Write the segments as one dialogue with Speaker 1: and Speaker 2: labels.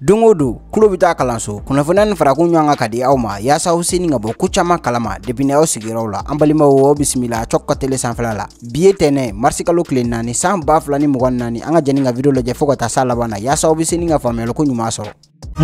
Speaker 1: dongo o don kulo bɛ taa kalanso kunnafoniya ni farakun ɲɔgɔn ka ka di aw ma yaasa aw seni ka bɔ ko caman kalama depini aw sigiyɔrɔw la an balimaw aw bisimila cɔk ka tele sanfɛla la bi ye tɛnɛ marisikalo kile naani san ba fila ni mɔgɔ naani an ka jɛni ka video lajɛ fɔɔ ka taa sa laban na yaasa aw be seni ka faamuyali ko ɲuman sɔrɔ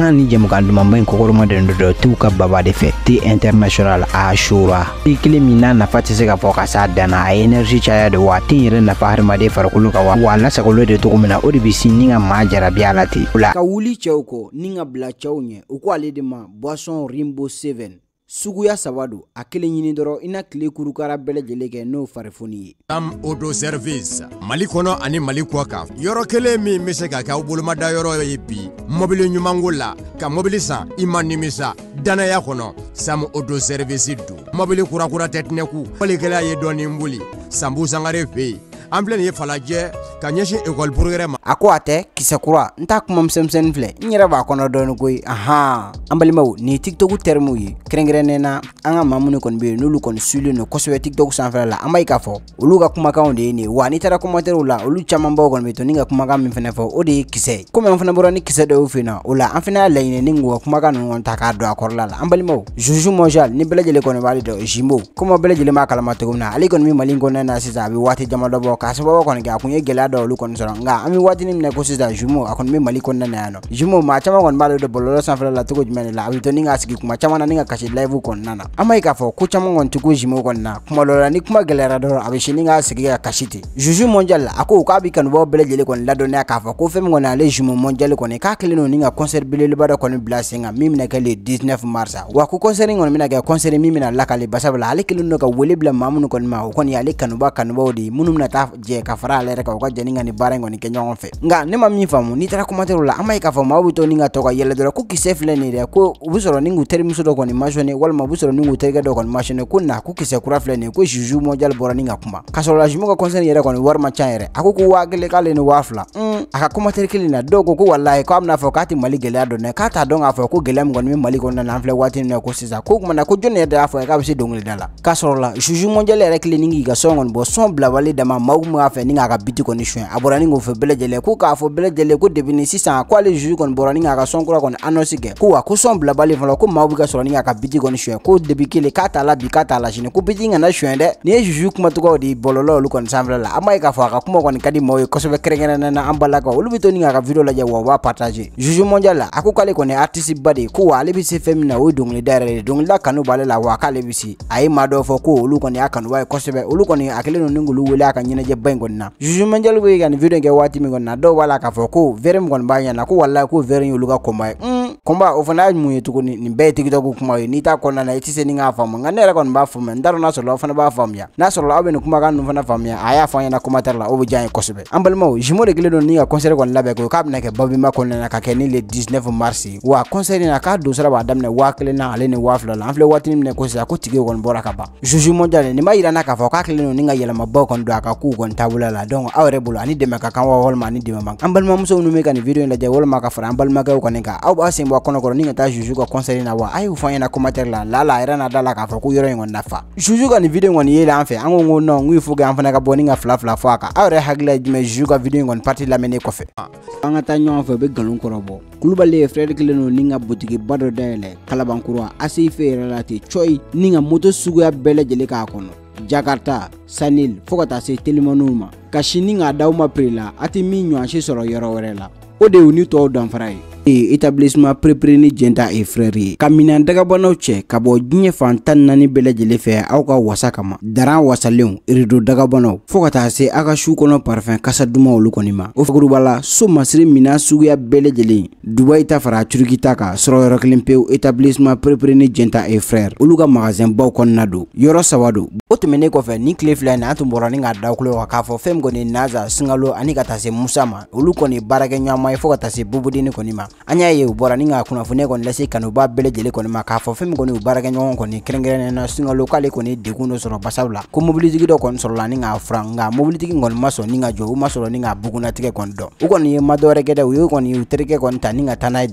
Speaker 1: ani jɛmukan dumanba ɲi kɔkɔrɔmaden dɔ dɔ t'u ka baba de fɛ t international ashura shura i kelen min n'a nafa tɛ se ka fɔ ka s'a danna a ye energi caya de wa a yɛrɛ nafa hadamaden farikolo ka wa wa lasagolo de togo min na o de be si ni ka maa jarabiya la ten la ka wuli cɛw kɔ ni ka bila cɛw ɲɛ u ko ale de ma boisson rimbo 7 suguya saba don a kelen ɲini dɔrɔn i na tile kurukara bɛɛ lajɛlen kɛ n'o farifoni ye am odo service mali kɔnɔ ani mali kɔ kan yɔrɔ kelen min be se ka kɛ aw bolomada yɔrɔ ye bi mɔbili ɲumanko la ka mɔbili san i ma nimisa dannaya kɔnɔ sam odo servisi don mɔbili kurakura tɛ tinɛku walikɛla ye dɔɔnin boli sanbu sangare fe yen an filɛ nin ye falajɛ ka ɲɛsin ma a ko a tɛ kura n t'a kuma misɛnmisɛnnin filɛ n yɛrɛ b'a kɔnɔ dɔɔni koyi ahan an balimaw nin ye tiktok tɛrimuw ye kɛrɛnkɛrɛnnen na an ka maa minnu kɔni bɛ yen n'olu kɔni sulen don kosɛbɛ tiktok sanfɛla la an b'a ye k'a fɔ olu ka kumakanw de ye nin ye wa n'i taara kɔmatɛriw la olu camanbaw kɔni be to ni ka kumakan min fɛnɛ fɔ o de ye kisɛ komi an fana bɔra ni kisɛ dɔw na o la an y'a ni ka kumakan ninnu kɔni ta k'a don a kɔrɔla la an balimaw juju mojal ni kɔni b'ale jimbo komi b'a kalama min na ale kɔni mali kɔnɔna na sisan a waati jama dɔ bɔ k'a sababu kɔni kɛ a kun ye gɛlɛya dɔ olu kɔni sɔrɔ nka an bɛ waati min na ko sisan jumo a kɔni bɛ mali kɔnɔna na yan nɔ jumo maa caman kɔni b'ale don bɔlɔlɔ sanfɛla la cogo jumɛn de la a bɛ to ni k'a sigi kuma caman na ni ka kasi live kɔnɔna na an b'a ye k'a fɔ ko caman kɔni tɛ ko jumo kɔni na kuma dɔ la ni kuma gɛlɛyara dɔrɔn a bɛ sini k'a sigi ka kasi ten juju mondial la a ko k'a bɛ kanubaw bɛɛ lajɛlen kɔni ladɔnniya k'a fɔ ko fɛn kɔni ale jumo mondial kɔni k'a kɛlen don ni ka concert belebeleba dɔ kɔni bila sen kan min bɛna kɛ le 19 mars wa ko concert in kɔni bɛna kɛ concert min bɛna lakale basabula ale kɛlen don ka wele bila maa minnu kɔni ma o kɔni ale kanuba kanubaw de ye minnu bɛna taa je jɛ ka fara ale yɛrɛ ka ka nin baara in kɔni kɛ ne ma min famu n'i tara kumatɛriw materula ama b'a k'a fɔ maaw bɛ to ni ka tɔ ka yɛlɛ dɔrɔn ko kisɛ filɛ nin dɛ ko u bɛ sɔrɔ ni k'u terimuso dɔ kɔni masɔne walima u bɛ ni ni k'u terikɛ dɔ kɔni masɔne ko na ko kura fle ni ko juju mɔjali bɔra ni ka kuma k'a sɔrɔ la jumu ka yere ko ni war ma chaire yɛrɛ a ko ko waa k'ale ni waa fila mm, a ka kumatɛri kelen na dɔw ko ko walayi k'a bɛna mali gele dɔn ne k'a t'a dɔn k'a fɔ ko gɛlɛya min kɔni mali ko na an filɛ waati ko sisan ko kumana ko jɔnni de y'a k'a bɛ se dɔnkilida la k'a la juju mɔjali yɛrɛ kelen ni k'i ga songon bo son sɔn bilabali dama maaw kun bɛ fɛ ni k'a ka biti kɔni suɲɛ a bɔra ni k'o fɛ bɛɛ lajɛlen ko k'a fɔ bɛɛ ko depi ni sisan ale juge kɔni bɔra ni k'a ka sɔn kura kɔni anɔsi kɛ ko wa ko sɔn bilabali fana ko maaw bi ka sɔrɔ ni k'a ka biti kɔni suɲɛ ko depi kele k'a t'a la bi k'a t'a la sini ko biti kana suɲɛ dɛ ni ye juge kumatɔgɔw de bɔlɔlɔ olu kɔni sanfɛla la an b'a ye k'a fɔ a ka kuma kɔni ka di maaw ye kosɛbɛ kɛrɛnkɛrɛnnen na an balaka olu bɛ to ni k'a ka video lajɛ wa u b'a partage juge mondial la a ko k'ale kɔni ye artiste ba de ko wa ale bɛ se fɛn min na o ye dɔnkilida yɛrɛ de ye dɔnkilida kanu b'ale la wa k'ale bɛ se a ye maa dɔ fɔ ko olu kɔni y'a kanuba ye kosɛbɛ olu kɔni a kɛlen don ni k'olu wele a ka ɲɛnɛ je boy gon na juju jalo boy kan video nge wati mi gon na do wala ka foko ko vere mi gon ba nyana ko wala ko vere nyulu ko komai mm kumba o mu yetu mun ni beti kito bɛɛ ye tikitɔku kuma n'i t'a kɔnɔna na i ni nga famu nga ne yɛrɛ kɔni b'a faamuya n n'a solo aw ba famu ya n'a solo aw bɛ nin kumakan ninnu fana y'a fɔ fanya na commentaire la o jani diya an ye kosɛbɛ an balimaw jumeau de kelen don ni ka concert kɔni labɛn ko k'a bɛna kɛ babima kɔnɔna na ka kɛ ni le 19 mars wa concert in na k'a don sira b'a daminɛ waa kelen na ale ni waa fila la an watini waati min na ko sisan ko tigi kɔni bɔra ka ban juju mondial nin b'a yira na k'a fɔ k'a kelen don ni ka yɛlɛmabaw kɔni don a ka kow kɔni taabolo la donc aw yɛrɛ bolo ani dɛmɛ ka kan wa holma ani dɛmɛ man an balimamuso minnu bɛ ka nin video in lajɛ walima ka fara an balimakɛw kɔni kan aw b'a sen bɔ a kɔnɔ kɔrɔ ni ka taa Juju ka concert in na wa a y'o fɔ an ɲɛna commentaire la la la a yɛrɛ n'a da la k'a fɔ ko yɔrɔ in kɔni nafa Juju ka nin video in kɔni yelen an fɛ an ko ko non n k'u faut que an fana ka bɔ ni ka fila fila fɔ a kan aw yɛrɛ hakili la jumɛn Juju ka video in kɔni partie lamɛnnen kɔfɛ an ka taa ɲɔgɔn fɛ u bɛ nkalon kɔrɔbɔ Kulubali ye Fred kelen don ni ka boutigiba dɔ dayɛlɛ Kalabankura ACIF yɛrɛ la ten coyi ni ka moto suguya bɛɛ lajɛlen k'a kɔnɔ jakarta sanil fɔɔ ka taa se telimaniw ma ka sini k'a daw ma piri la a tɛ min ɲɔansi sɔrɔ yɔrɔ wɛrɛ la o de y'u ni tɔɔw danfara ye ye etablisseman perepere ni jɛnta e frɛri ye ka minan dagabanaw cɛ ka bɔ diɲɛ fan tan naani bɛɛ fɛ aw ka wasa kama daran wasalenw redo dagabanaw fɔɔ ka taa se a ka su kɔnɔ parifɛn kasa duma olu kɔni ma o faguruba la so masiri minan suguya bɛɛ lajɛlen dubayi ta fara turiki ta kan sɔrɔ yɔrɔ kelen pewu etablisseman perepere ni jɛnta e frɛre olu ka magazɛn baw kɔnɔna don yɔrɔ saba don o tɛmɛnen kɔfɛ ni kile fila na an tun bɔra ni ka dakulo ka k'a fɔ fɛn kɔni naza singalo ani ka taa se musa ma olu kɔni baarakɛ ɲɔgɔn ye fɔɔ ka taa se bobodenni kɔni ma an y'a ye u bɔra ni nka kunnafoniya kɔni lase ba bɛɛ lajɛlen kɔni ma k'a fɔ fɛn min kɔni u baarakɛɲɔgɔn kɔni kɛrɛnkɛrɛnnen na sunkalo k'ale kɔni degun dɔ sɔrɔ basaw ko mobilitigi dɔ kon sɔrɔla ni k'a furan nka mobilitigi kɔni maso sɔn jo ka jɔ u ma sɔrɔ ni ka bugunnatigɛ kɔni u kon ye ma dɔwɛrɛ kɛ dɛ u ye kɔni u terikɛ kɔni ta ni ka taa n'a ye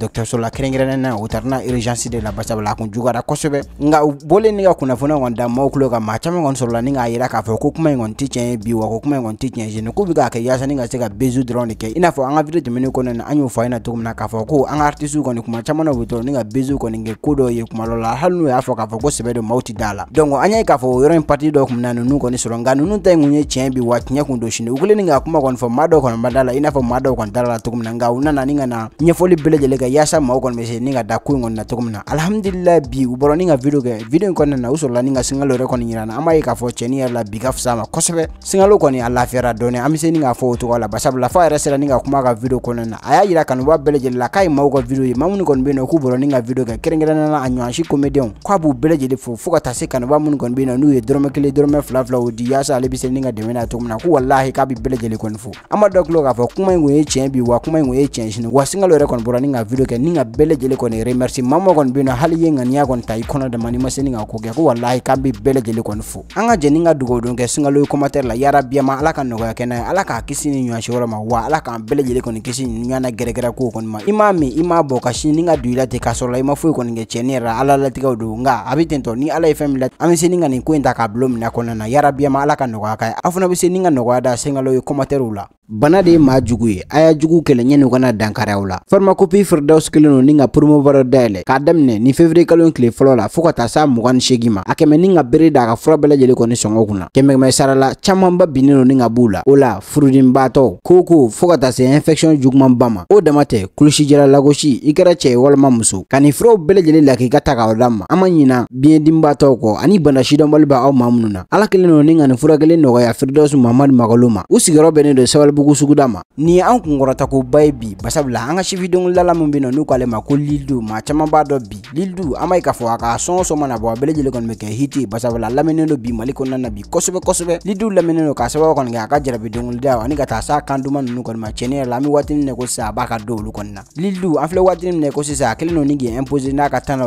Speaker 1: u taara n'a urgence de la basabula a jugara juguyara nga bole u bɔlen ni ka da maaw tulo kan maa caman kɔni sɔrɔla ni yira k'a fɔ ko kuma in kɔni tɛ bi wa ko kuma in kɔni tɛ tiɲɛ sini k'u k'a kɛ yaasa ni ka se ka bezu dɔrɔn de kɛ i n'a fɔ an ka video na an y'o fɔ a k'a fɔ ko an ka artisiw kɔni kuma caman na u bɛ to ni ka bezew kɔni kɛ ko dɔ ye kuma dɔ la hali n'u y'a fɔ k'a fɔ ko sɛbɛ don maaw tɛ da la donc an y'a ye k'a fɔ o yɔrɔ in pati dɔ kun na ninnu kɔni sɔrɔ nka ninnu ta in kun ye tiɲɛ bi wa tiɲɛ kun don sini u kɛlen ni ka kuma kɔni fɔ maa dɔw kɔni ma da la i n'a fɔ maa dɔw kɔni da la cogo min na nka u nana ni ka na ɲɛfɔli bɛɛ lajɛlen kɛ yaasa maaw kɔni bɛ se ni ka da ko in kɔni na cogo min na alihamudulilayi bi u bɔra ni ka video kɛ video in kɔnɔna na u sɔrɔla ni ka sinkalo yɛrɛ kɔni yirana an b'a ye k'a fɔ cɛnin yɛrɛ la bi ka fisa ma kosɛbɛ sinkalo kɔni a lafiyara dɔɔni an bɛ se ni k'a fɔ o cogoya la barisabula f'a yɛrɛ sera ni ka kuma ka video kɔnɔna na a y'a yira kanuba bɛɛ lajɛlen la k'a kai ɲi maw video ye mamun minnu kɔni be nɔ k'u bɔrɔ ni ka video kɛ kɛrɛnkɛrɛnnana a ɲɔgɔn si komediyɛnw k'a b'u bɛɛ lajɛlen fu fɔɔ ka taa se kanuba minnu kɔni be na n'u ye drama kelen drama fla fla o di yaasa ale be ninga de mena dɛmɛ na cogo ko walahi k'a bi bɛɛ lajɛlen kɔni fo an dog lo kulo k'a fɔ kuma ngwe ye chen bi wa kuma ngwe ye chen shin wa singalo re kɔni boro ninga video kɛ ninga ka bɛɛ lajɛlen kɔni remerci mama kɔni be nɔ hali ye ŋaniya kɔni ta i kɔnɔ dama ni ma se ko ga ko wallahi ka bi bɛɛ lajɛlen kɔni fo anga je ninga ka dugawu don kɛ singalo ko mater la yara ala ma alaka no n'a ye ala k'a kisi ni ɲɔasi wɛrɛ ma wa alaka k'an bɛɛ lajɛlen kɔni kisi ni gere gɛrɛgɛrɛ kow kɔni ma ima mami i m'a bɔ ka sini ni ka don i la ten k'a sɔrɔ i ma foyi kɔni kɛ tiɲɛni yɛrɛ ala latigɛw don nka a bɛ ten ni ala ye la an bɛ se ni ka nin ko in ta k'a bila na kɔnɔna na yarabiyama ala ka nɔgɔya ka ye aw fana bɛ se ni ka nɔgɔya da senkalaw ye kɔmatɛriw la bana de ye maa jugu ye a y'a jugu kɛlɛ ɲɛni u kana dankarayaw la farmakopi firdaws kelen do ni ka poromobaro dayɛlɛ k'a daminɛ ni fevriye kalo tile fɔlɔ la fɔɔ ka taa saa mg ni segi ma a kɛmɛ ni ka bere da a ka fura bɛlajɛlen kɔni sɔngɔ kun na kɛmɛkɛmɛ sarala caamanba binnen do ni ka b'u la o la furudinbaatɔ koko fɔɔ ka taa se infɛctiɔn jugumanba ma o dama tɛ kulusijɛla lagosi i kɛra cɛ ye walima muso ka ni furaw bɛlajɛlen la k'i ka ta k'aw da ma an ma ɲina biɲɛdinbaatɔw kɔ ani bana sidɔnbali b' aw ma minnu na ala kelen do ni ka nin furakelen nɔgɔya firidaws mamadu magalo ma u sigiyɔrɔ bɛnnen do sabalibu bugu sugu dama ni an kunkɔrɔta ko ba ye bi basabula an dong sifidenw lala min bena n'u k'ale ma ko lildu ma chama b'a do bi lildu amay k'a fo aka son so mana bo bele jele kon meke hiti basabula laminin do bi maliko kɔnɔna bi kosɛbɛ lildu laminin do k'a sababu kɔni kɛ ka jarabi dɔngilida ani ka ta s'a kan man nu kon ma chene la mi watin ne ko sa b'a ka do lu kon na lildu an filɛ waatinin ko sa no impose n'a ka tan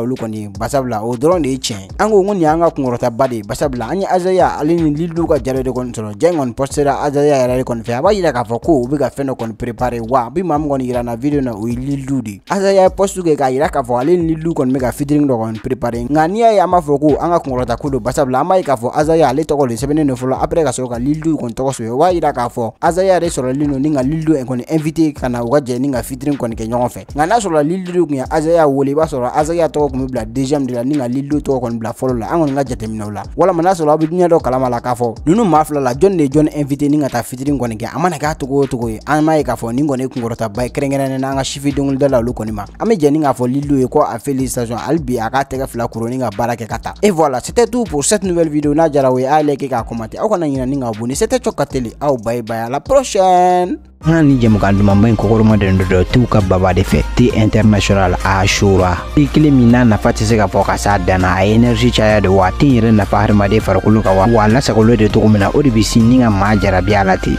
Speaker 1: basabula o dron de ye an ko ko de basabula anya azaya alini lildu ka jarabi de kon sɔrɔ jengon postera azaya ya ra b'a k'a fɔ ko u bɛ ka fɛn dɔ kɔni prepare wa bi maa min kɔni yira na video na o ye lilu de asa y'a post kɛ k'a yira k'a fɔ ale ni lilu kɔni bɛ ka fitinin dɔ kɔni prepare nka n'i y'a ye an b'a fɔ ko an ka kunkɔrɔta ko don basabula an b'a ye k'a fɔ azaya ale tɔgɔ de sɛbɛnnen don fɔlɔ après ka sɔrɔ ka lilu kɔni tɔgɔ sɛbɛn o b'a yira k'a fɔ azaya yɛrɛ sɔrɔlen don ni ka lilu kɔni invité ka na u ka jɛ ni ka fitinin kɔni kɛ ɲɔgɔn fɛ nka n'a sɔrɔ lilu tun ye azaya wele i b'a sɔrɔ azaya tɔgɔ tun bɛ bila deuxième de la ni ka lilu tɔgɔ kɔni bila fɔlɔ la an kɔni ka jateminɛw la walima n'a sɔrɔ aw bɛ diɲɛ dɔ kalama la k'a fɔ ninnu maa fila la jɔnni de ye jɔnni invité ni ka taa fitinin kɔni kɛ a mana k'a togo togo ye an m'a ye k'a fɔ nin kɔni ye kunkɔrɔtaba ye kɛrɛnkɛrɛnnen na an ka sifin dɔnkilidala olu kɔni ma an bɛ jɛni k'a fɔ lilu ye ko a felicitation hali bi a k'a tɛgɛ fila kuruni ka baara kɛ ka taa et voilà c'était tout pour cette nouvelle vidéo n'a jara o ye a y'a like k'a commenter aw kana ɲina ni k'aw bonni c'était cɔ ka teli aw bye bye à la prochaine an ni jɛmukan dumanba in kɔkɔrɔmaden dɔ dɔ t'u ka baba de fɛ te international a shura te kelen min n'a nafa tɛ se ka fɔ ka s'a danna a ye caya de wa a yɛrɛ nafa hadamaden farikolo kan wa wa lasagolo de cogo min na o de bɛ sin ni ka maa jarabi la ten